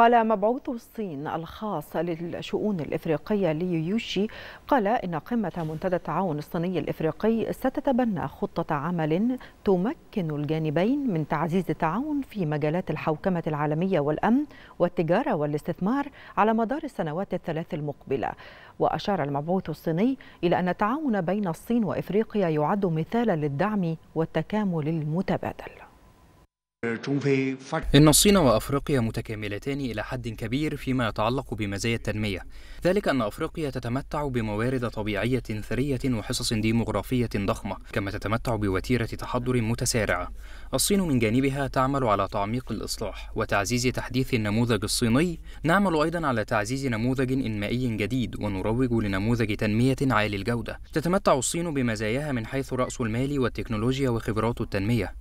قال مبعوث الصين الخاص للشؤون الإفريقية لي يوشي قال إن قمة منتدى التعاون الصيني الإفريقي ستتبنى خطة عمل تمكن الجانبين من تعزيز التعاون في مجالات الحوكمة العالمية والأمن والتجارة والاستثمار على مدار السنوات الثلاث المقبلة وأشار المبعوث الصيني إلى أن التعاون بين الصين وإفريقيا يعد مثالا للدعم والتكامل المتبادل إن الصين وأفريقيا متكاملتان إلى حد كبير فيما يتعلق بمزايا التنمية ذلك أن أفريقيا تتمتع بموارد طبيعية ثرية وحصص ديمغرافية ضخمة كما تتمتع بوتيرة تحضر متسارعة الصين من جانبها تعمل على تعميق الإصلاح وتعزيز تحديث النموذج الصيني نعمل أيضا على تعزيز نموذج إنمائي جديد ونروج لنموذج تنمية عالي الجودة تتمتع الصين بمزاياها من حيث رأس المال والتكنولوجيا وخبرات التنمية